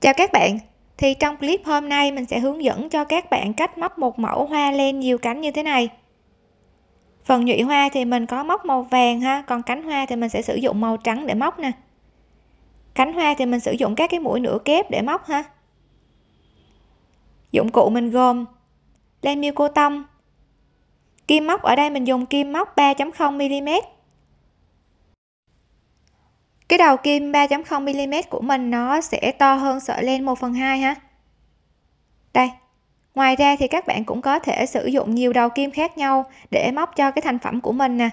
Chào các bạn, thì trong clip hôm nay mình sẽ hướng dẫn cho các bạn cách móc một mẫu hoa len nhiều cánh như thế này. Phần nhụy hoa thì mình có móc màu vàng ha, còn cánh hoa thì mình sẽ sử dụng màu trắng để móc nè. Cánh hoa thì mình sử dụng các cái mũi nửa kép để móc ha. Dụng cụ mình gồm len miêu cô tông. Kim móc ở đây mình dùng kim móc 3.0 mm cái đầu kim 3.0mm của mình nó sẽ to hơn sợi len 1 phần 2 ha đây ngoài ra thì các bạn cũng có thể sử dụng nhiều đầu kim khác nhau để móc cho cái thành phẩm của mình nè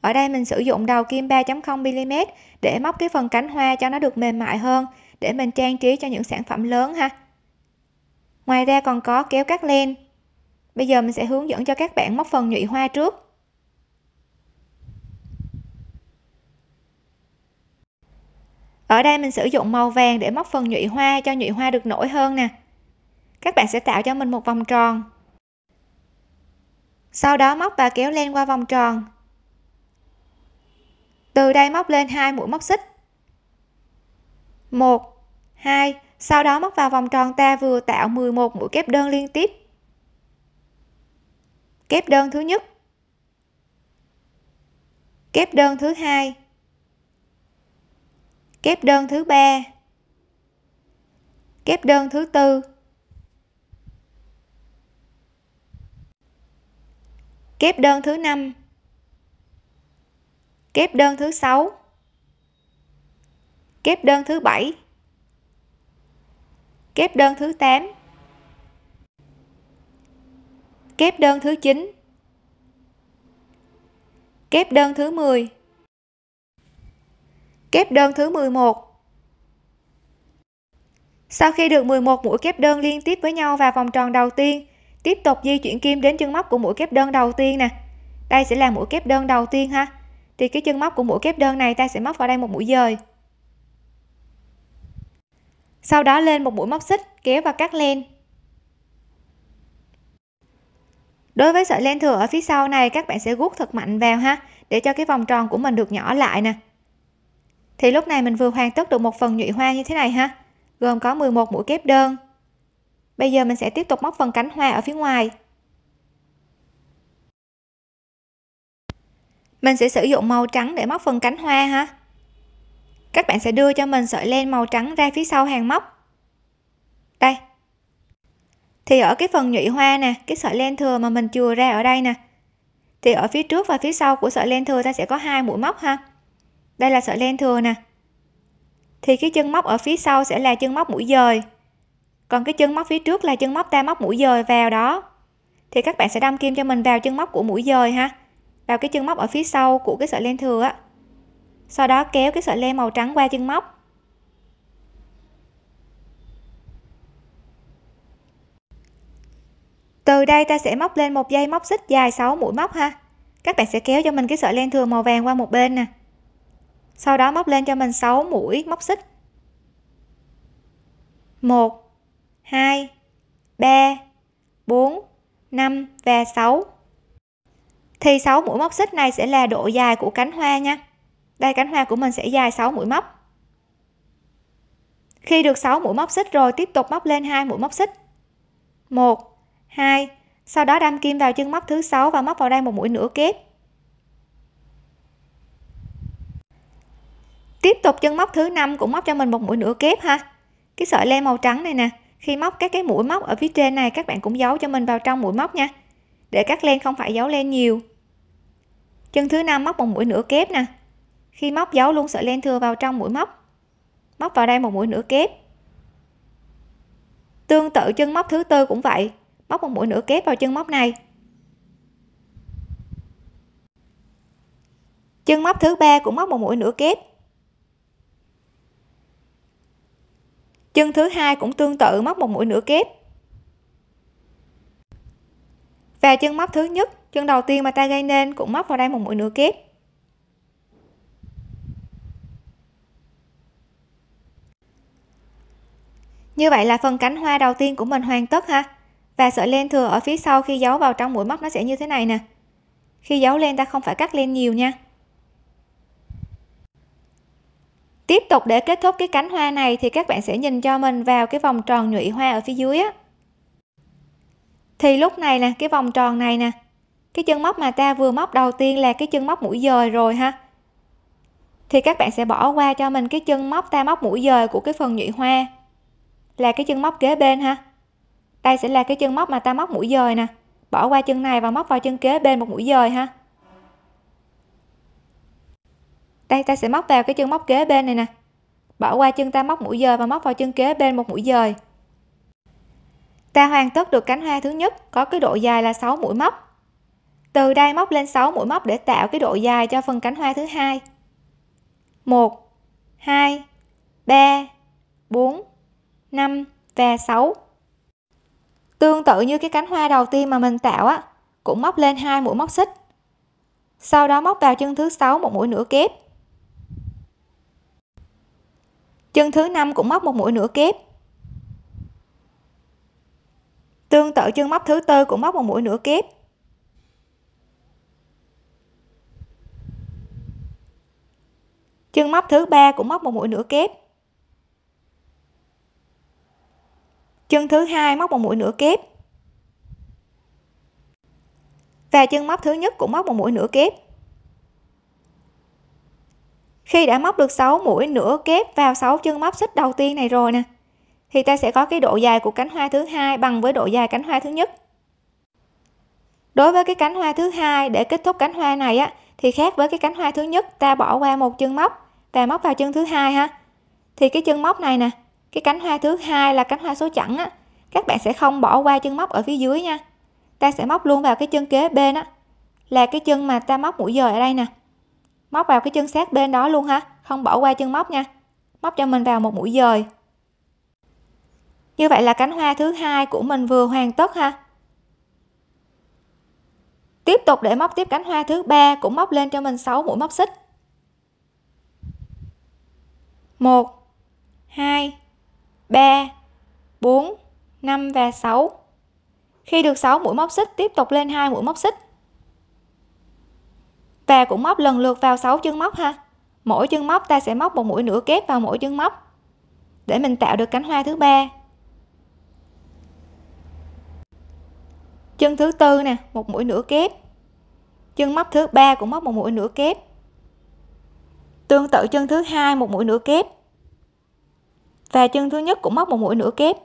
ở đây mình sử dụng đầu kim 3.0mm để móc cái phần cánh hoa cho nó được mềm mại hơn để mình trang trí cho những sản phẩm lớn ha ngoài ra còn có kéo cắt len bây giờ mình sẽ hướng dẫn cho các bạn móc phần nhụy hoa trước Ở đây mình sử dụng màu vàng để móc phần nhụy hoa cho nhụy hoa được nổi hơn nè. Các bạn sẽ tạo cho mình một vòng tròn. Sau đó móc và kéo len qua vòng tròn. Từ đây móc lên hai mũi móc xích. 1 2, sau đó móc vào vòng tròn ta vừa tạo 11 mũi kép đơn liên tiếp. Kép đơn thứ nhất. Kép đơn thứ hai kép đơn thứ ba kép đơn thứ tư kép đơn thứ năm kép đơn thứ sáu kép đơn thứ bảy kép đơn thứ tám, kép đơn thứ chín, kép đơn thứ 10 kép đơn thứ 11 sau khi được 11 mũi kép đơn liên tiếp với nhau vào vòng tròn đầu tiên tiếp tục di chuyển kim đến chân móc của mũi kép đơn đầu tiên nè đây sẽ là mũi kép đơn đầu tiên ha thì cái chân móc của mũi kép đơn này ta sẽ móc vào đây một mũi dời sau đó lên một mũi móc xích kéo và cắt len đối với sợi len thừa ở phía sau này các bạn sẽ gút thật mạnh vào ha để cho cái vòng tròn của mình được nhỏ lại nè thì lúc này mình vừa hoàn tất được một phần nhụy hoa như thế này ha gồm có 11 mũi kép đơn bây giờ mình sẽ tiếp tục móc phần cánh hoa ở phía ngoài mình sẽ sử dụng màu trắng để móc phần cánh hoa ha các bạn sẽ đưa cho mình sợi len màu trắng ra phía sau hàng móc đây thì ở cái phần nhụy hoa nè cái sợi len thừa mà mình chừa ra ở đây nè thì ở phía trước và phía sau của sợi len thừa ta sẽ có hai mũi móc ha đây là sợi len thừa nè thì cái chân móc ở phía sau sẽ là chân móc mũi dời còn cái chân móc phía trước là chân móc ta móc mũi dời vào đó thì các bạn sẽ đâm kim cho mình vào chân móc của mũi dời ha vào cái chân móc ở phía sau của cái sợi len thừa á sau đó kéo cái sợi len màu trắng qua chân móc từ đây ta sẽ móc lên một dây móc xích dài 6 mũi móc ha các bạn sẽ kéo cho mình cái sợi len thừa màu vàng qua một bên nè sau đó móc lên cho mình 6 mũi móc xích 1 2 3 4 5 và 6 thì 6 mũi móc xích này sẽ là độ dài của cánh hoa nha đây cánh hoa của mình sẽ dài 6 mũi móc khi được 6 mũi móc xích rồi tiếp tục móc lên hai mũi móc xích 1 2 sau đó đâm kim vào chân móc thứ sáu và móc vào đây một mũi nửa kép tiếp tục chân móc thứ năm cũng móc cho mình một mũi nửa kép ha cái sợi len màu trắng này nè khi móc các cái mũi móc ở phía trên này các bạn cũng giấu cho mình vào trong mũi móc nha để các len không phải giấu len nhiều chân thứ năm móc một mũi nửa kép nè khi móc giấu luôn sợi len thừa vào trong mũi móc móc vào đây một mũi nửa kép tương tự chân móc thứ tư cũng vậy móc một mũi nửa kép vào chân móc này chân móc thứ ba cũng móc một mũi nửa kép chân thứ hai cũng tương tự móc một mũi nửa kép và chân móc thứ nhất chân đầu tiên mà ta gây nên cũng móc vào đây một mũi nửa kép như vậy là phần cánh hoa đầu tiên của mình hoàn tất ha và sợi len thừa ở phía sau khi giấu vào trong mũi móc nó sẽ như thế này nè khi giấu len ta không phải cắt len nhiều nha tiếp tục để kết thúc cái cánh hoa này thì các bạn sẽ nhìn cho mình vào cái vòng tròn nhụy hoa ở phía dưới á thì lúc này nè cái vòng tròn này nè cái chân móc mà ta vừa móc đầu tiên là cái chân móc mũi dời rồi ha thì các bạn sẽ bỏ qua cho mình cái chân móc ta móc mũi dời của cái phần nhụy hoa là cái chân móc kế bên ha đây sẽ là cái chân móc mà ta móc mũi dời nè bỏ qua chân này và móc vào chân kế bên một mũi dời ha đây ta sẽ móc vào cái chân móc kế bên này nè bỏ qua chân ta móc mũi dời và móc vào chân kế bên một mũi dời ta hoàn tất được cánh hoa thứ nhất có cái độ dài là 6 mũi móc từ đây móc lên 6 mũi móc để tạo cái độ dài cho phần cánh hoa thứ hai 1 2 3 4 5 và 6 tương tự như cái cánh hoa đầu tiên mà mình tạo á cũng móc lên hai mũi móc xích sau đó móc vào chân thứ sáu một mũi nửa kép chân thứ năm cũng móc một mũi nửa kép tương tự chân móc thứ tư cũng móc một mũi nửa kép chân móc thứ ba cũng móc một mũi nửa kép chân thứ hai móc một mũi nửa kép và chân móc thứ nhất cũng móc một mũi nửa kép khi đã móc được 6 mũi nửa kép vào 6 chân móc xích đầu tiên này rồi nè thì ta sẽ có cái độ dài của cánh hoa thứ hai bằng với độ dài cánh hoa thứ nhất đối với cái cánh hoa thứ hai để kết thúc cánh hoa này á thì khác với cái cánh hoa thứ nhất ta bỏ qua một chân móc và móc vào chân thứ hai ha thì cái chân móc này nè cái cánh hoa thứ hai là cánh hoa số chẵn á các bạn sẽ không bỏ qua chân móc ở phía dưới nha ta sẽ móc luôn vào cái chân kế bên á là cái chân mà ta móc mũi dời ở đây nè móc vào cái chân sát bên đó luôn ha không bỏ qua chân móc nha móc cho mình vào một mũi dời như vậy là cánh hoa thứ hai của mình vừa hoàn tất ha tiếp tục để móc tiếp cánh hoa thứ ba cũng móc lên cho mình 6 mũi móc xích 1 2 3 4 5 và 6 khi được 6 mũi móc xích tiếp tục lên hai mũi móc xích và cũng móc lần lượt vào 6 chân móc ha mỗi chân móc ta sẽ móc một mũi nửa kép vào mỗi chân móc để mình tạo được cánh hoa thứ ba chân thứ tư nè một mũi nửa kép chân móc thứ ba cũng móc một mũi nửa kép tương tự chân thứ hai một mũi nửa kép và chân thứ nhất cũng móc một mũi nửa kép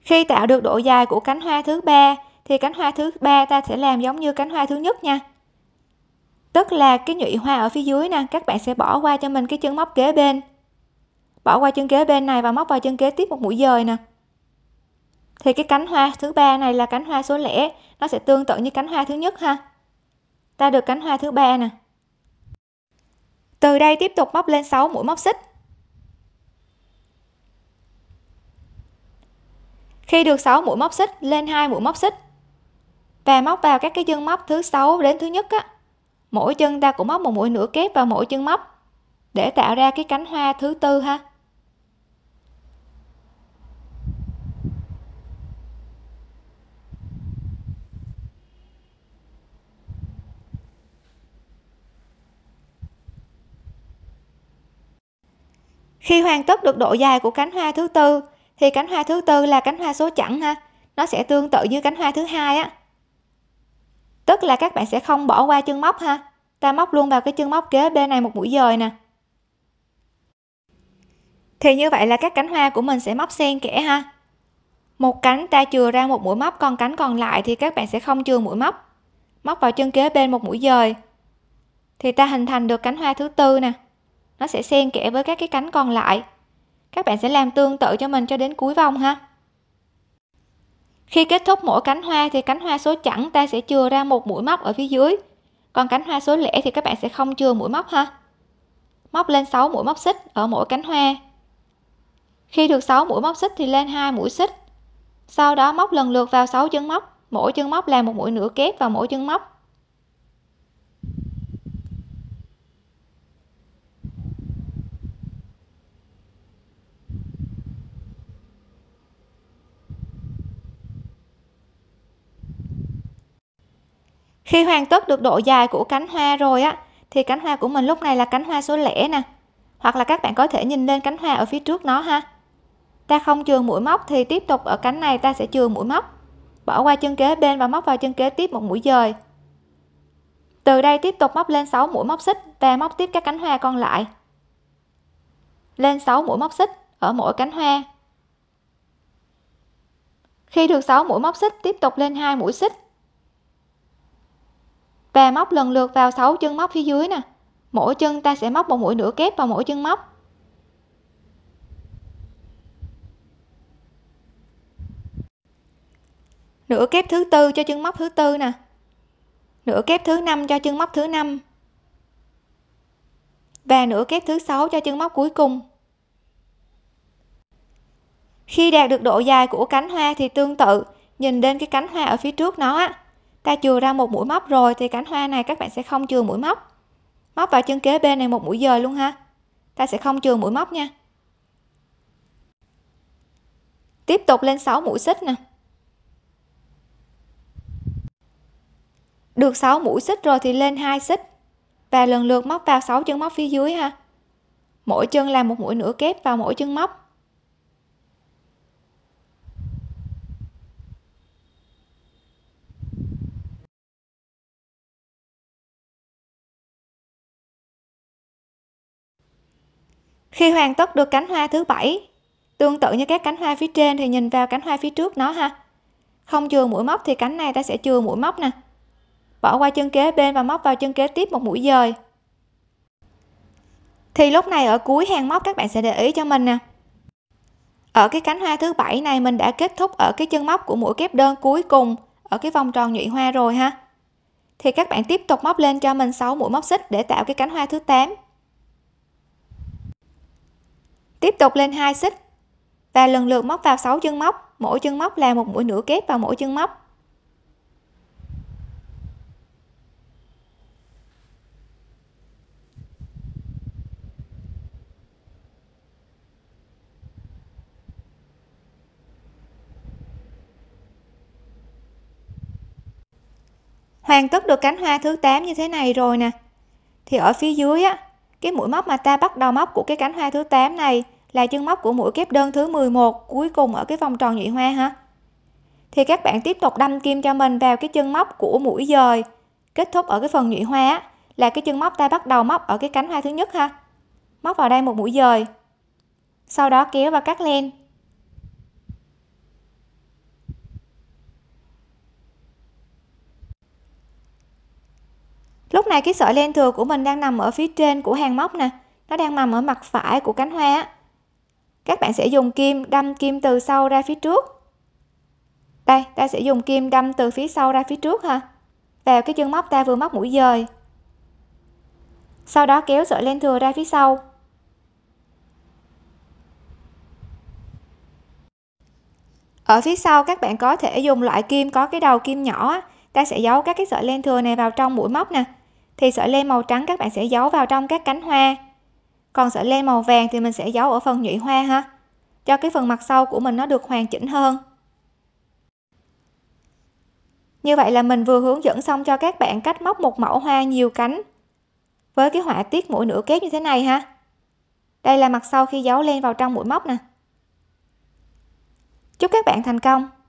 khi tạo được độ dài của cánh hoa thứ ba thì cánh hoa thứ ba ta sẽ làm giống như cánh hoa thứ nhất nha tức là cái nhụy hoa ở phía dưới nè các bạn sẽ bỏ qua cho mình cái chân móc kế bên bỏ qua chân kế bên này và móc vào chân kế tiếp một mũi dời nè thì cái cánh hoa thứ ba này là cánh hoa số lẻ nó sẽ tương tự như cánh hoa thứ nhất ha ta được cánh hoa thứ ba nè từ đây tiếp tục móc lên 6 mũi móc xích khi được 6 mũi móc xích lên hai mũi móc xích và móc vào các cái chân móc thứ sáu đến thứ nhất á mỗi chân ta cũng móc một mũi nửa kép vào mỗi chân móc để tạo ra cái cánh hoa thứ tư ha Khi hoàn tất được độ dài của cánh hoa thứ tư thì cánh hoa thứ tư là cánh hoa số chẵn ha, nó sẽ tương tự như cánh hoa thứ hai á tức là các bạn sẽ không bỏ qua chân móc ha ta móc luôn vào cái chân móc kế bên này một mũi dời nè thì như vậy là các cánh hoa của mình sẽ móc xen kẽ ha một cánh ta chừa ra một mũi móc còn cánh còn lại thì các bạn sẽ không chừa mũi móc móc vào chân kế bên một mũi dời thì ta hình thành được cánh hoa thứ tư nè nó sẽ xen kẽ với các cái cánh còn lại các bạn sẽ làm tương tự cho mình cho đến cuối vòng ha khi kết thúc mỗi cánh hoa thì cánh hoa số chẵn ta sẽ chừa ra một mũi móc ở phía dưới. Còn cánh hoa số lẻ thì các bạn sẽ không chừa mũi móc ha. Móc lên 6 mũi móc xích ở mỗi cánh hoa. Khi được 6 mũi móc xích thì lên hai mũi xích. Sau đó móc lần lượt vào 6 chân móc, mỗi chân móc là một mũi nửa kép vào mỗi chân móc. khi hoàn tất được độ dài của cánh hoa rồi á thì cánh hoa của mình lúc này là cánh hoa số lẻ nè hoặc là các bạn có thể nhìn lên cánh hoa ở phía trước nó ha ta không chừa mũi móc thì tiếp tục ở cánh này ta sẽ chừa mũi móc bỏ qua chân kế bên và móc vào chân kế tiếp một mũi dời từ đây tiếp tục móc lên 6 mũi móc xích và móc tiếp các cánh hoa còn lại lên 6 mũi móc xích ở mỗi cánh hoa khi được 6 mũi móc xích tiếp tục lên hai mũi xích và móc lần lượt vào 6 chân móc phía dưới nè mỗi chân ta sẽ móc một mũi nửa kép vào mỗi chân móc nửa kép thứ tư cho chân móc thứ tư nè nửa kép thứ năm cho chân móc thứ năm và nửa kép thứ sáu cho chân móc cuối cùng khi đạt được độ dài của cánh hoa thì tương tự nhìn đến cái cánh hoa ở phía trước nó á ta chừa ra một mũi móc rồi thì cánh hoa này các bạn sẽ không chừa mũi móc móc vào chân kế bên này một mũi dời luôn ha ta sẽ không chừa mũi móc nha tiếp tục lên 6 mũi xích nè được 6 mũi xích rồi thì lên hai xích và lần lượt móc vào 6 chân móc phía dưới ha mỗi chân làm một mũi nửa kép vào mỗi chân móc khi hoàn tất được cánh hoa thứ bảy tương tự như các cánh hoa phía trên thì nhìn vào cánh hoa phía trước nó ha không chừa mũi móc thì cánh này ta sẽ chừa mũi móc nè bỏ qua chân kế bên và móc vào chân kế tiếp một mũi dời thì lúc này ở cuối hàng móc các bạn sẽ để ý cho mình nè ở cái cánh hoa thứ bảy này mình đã kết thúc ở cái chân móc của mũi kép đơn cuối cùng ở cái vòng tròn nhụy hoa rồi ha thì các bạn tiếp tục móc lên cho mình 6 mũi móc xích để tạo cái cánh hoa thứ 8 tiếp tục lên hai xích và lần lượt móc vào 6 chân móc mỗi chân móc là một mũi nửa kép vào mỗi chân móc hoàn tất được cánh hoa thứ 8 như thế này rồi nè thì ở phía dưới á cái mũi móc mà ta bắt đầu móc của cái cánh hoa thứ 8 này là chân móc của mũi kép đơn thứ 11 cuối cùng ở cái vòng tròn nhụy hoa ha thì các bạn tiếp tục đâm kim cho mình vào cái chân móc của mũi dời kết thúc ở cái phần nhụy hoa là cái chân móc ta bắt đầu móc ở cái cánh hoa thứ nhất ha móc vào đây một mũi dời sau đó kéo và cắt len lúc này cái sợi len thừa của mình đang nằm ở phía trên của hàng móc nè nó đang nằm ở mặt phải của cánh hoa á các bạn sẽ dùng kim đâm kim từ sau ra phía trước đây ta sẽ dùng kim đâm từ phía sau ra phía trước ha vào cái chân móc ta vừa móc mũi dời sau đó kéo sợi len thừa ra phía sau ở phía sau các bạn có thể dùng loại kim có cái đầu kim nhỏ ta sẽ giấu các cái sợi len thừa này vào trong mũi móc nè thì sợi len màu trắng các bạn sẽ giấu vào trong các cánh hoa còn sợi len màu vàng thì mình sẽ giấu ở phần nhụy hoa ha cho cái phần mặt sau của mình nó được hoàn chỉnh hơn như vậy là mình vừa hướng dẫn xong cho các bạn cách móc một mẫu hoa nhiều cánh với cái họa tiết mũi nửa kép như thế này ha đây là mặt sau khi giấu len vào trong mũi móc nè chúc các bạn thành công